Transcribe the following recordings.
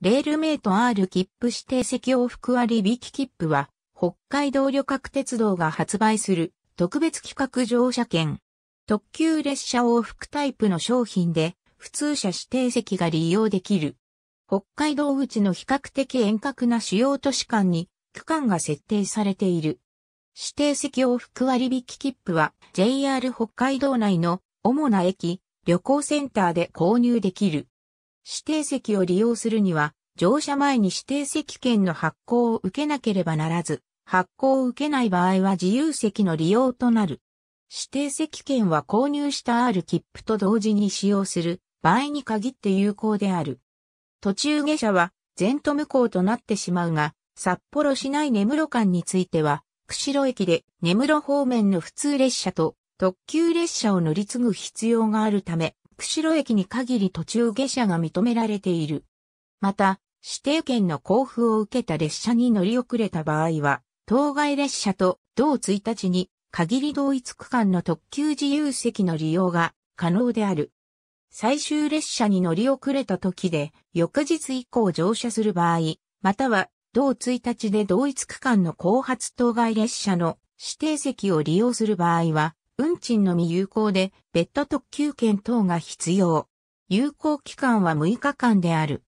レールメイト R 切符指定席往復割引切符は、北海道旅客鉄道が発売する特別企画乗車券。特急列車往復タイプの商品で、普通車指定席が利用できる。北海道口の比較的遠隔な主要都市間に区間が設定されている。指定席往復割引切符は JR 北海道内の主な駅、旅行センターで購入できる。指定席を利用するには、乗車前に指定席券の発行を受けなければならず、発行を受けない場合は自由席の利用となる。指定席券は購入した R 切符と同時に使用する場合に限って有効である。途中下車は全都無効となってしまうが、札幌市内根室間については、釧路駅で根室方面の普通列車と特急列車を乗り継ぐ必要があるため、釧路駅に限り途中下車が認められている。また、指定券の交付を受けた列車に乗り遅れた場合は、当該列車と同1日に限り同一区間の特急自由席の利用が可能である。最終列車に乗り遅れた時で、翌日以降乗車する場合、または同1日で同一区間の後発当該列車の指定席を利用する場合は、運賃のみ有効で、別途特急券等が必要。有効期間は6日間である。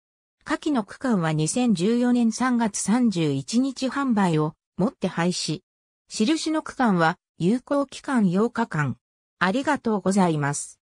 下記の区間は2014年3月31日販売をもって廃止。印の区間は有効期間8日間。ありがとうございます。